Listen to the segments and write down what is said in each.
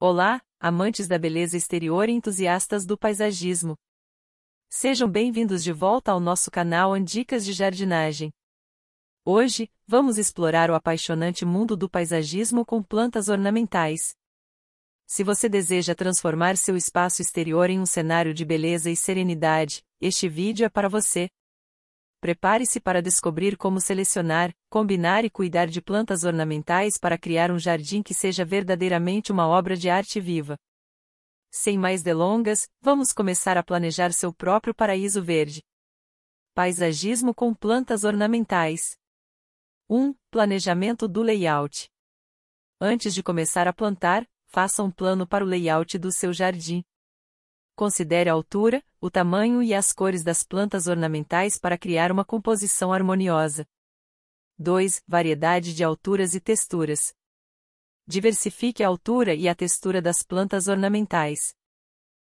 Olá, amantes da beleza exterior e entusiastas do paisagismo. Sejam bem-vindos de volta ao nosso canal Andicas de Jardinagem. Hoje, vamos explorar o apaixonante mundo do paisagismo com plantas ornamentais. Se você deseja transformar seu espaço exterior em um cenário de beleza e serenidade, este vídeo é para você. Prepare-se para descobrir como selecionar, combinar e cuidar de plantas ornamentais para criar um jardim que seja verdadeiramente uma obra de arte viva. Sem mais delongas, vamos começar a planejar seu próprio paraíso verde. Paisagismo com plantas ornamentais. 1. Planejamento do layout. Antes de começar a plantar, faça um plano para o layout do seu jardim, Considere a altura, o tamanho e as cores das plantas ornamentais para criar uma composição harmoniosa. 2. Variedade de alturas e texturas. Diversifique a altura e a textura das plantas ornamentais.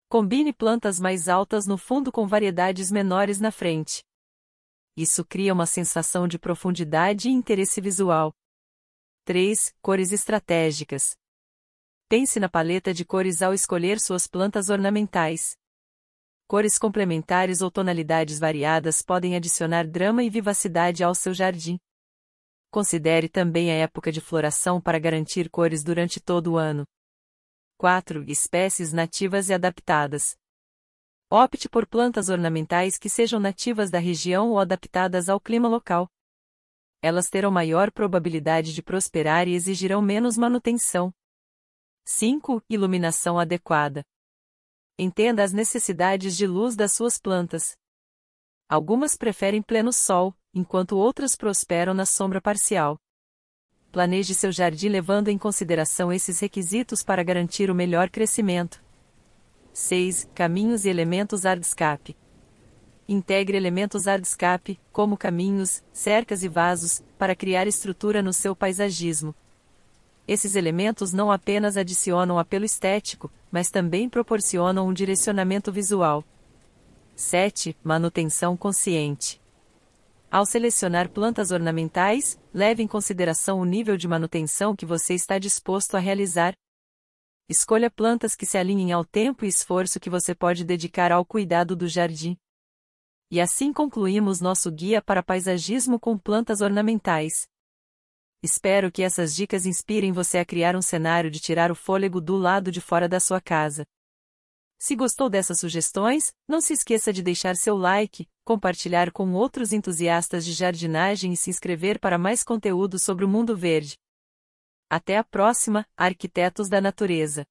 Combine plantas mais altas no fundo com variedades menores na frente. Isso cria uma sensação de profundidade e interesse visual. 3. Cores estratégicas. Pense na paleta de cores ao escolher suas plantas ornamentais. Cores complementares ou tonalidades variadas podem adicionar drama e vivacidade ao seu jardim. Considere também a época de floração para garantir cores durante todo o ano. 4. Espécies nativas e adaptadas. Opte por plantas ornamentais que sejam nativas da região ou adaptadas ao clima local. Elas terão maior probabilidade de prosperar e exigirão menos manutenção. 5. Iluminação adequada. Entenda as necessidades de luz das suas plantas. Algumas preferem pleno sol, enquanto outras prosperam na sombra parcial. Planeje seu jardim levando em consideração esses requisitos para garantir o melhor crescimento. 6. Caminhos e elementos hardscape. Integre elementos hardscape, como caminhos, cercas e vasos, para criar estrutura no seu paisagismo, esses elementos não apenas adicionam apelo estético, mas também proporcionam um direcionamento visual. 7. Manutenção consciente. Ao selecionar plantas ornamentais, leve em consideração o nível de manutenção que você está disposto a realizar. Escolha plantas que se alinhem ao tempo e esforço que você pode dedicar ao cuidado do jardim. E assim concluímos nosso guia para paisagismo com plantas ornamentais. Espero que essas dicas inspirem você a criar um cenário de tirar o fôlego do lado de fora da sua casa. Se gostou dessas sugestões, não se esqueça de deixar seu like, compartilhar com outros entusiastas de jardinagem e se inscrever para mais conteúdo sobre o mundo verde. Até a próxima, arquitetos da natureza!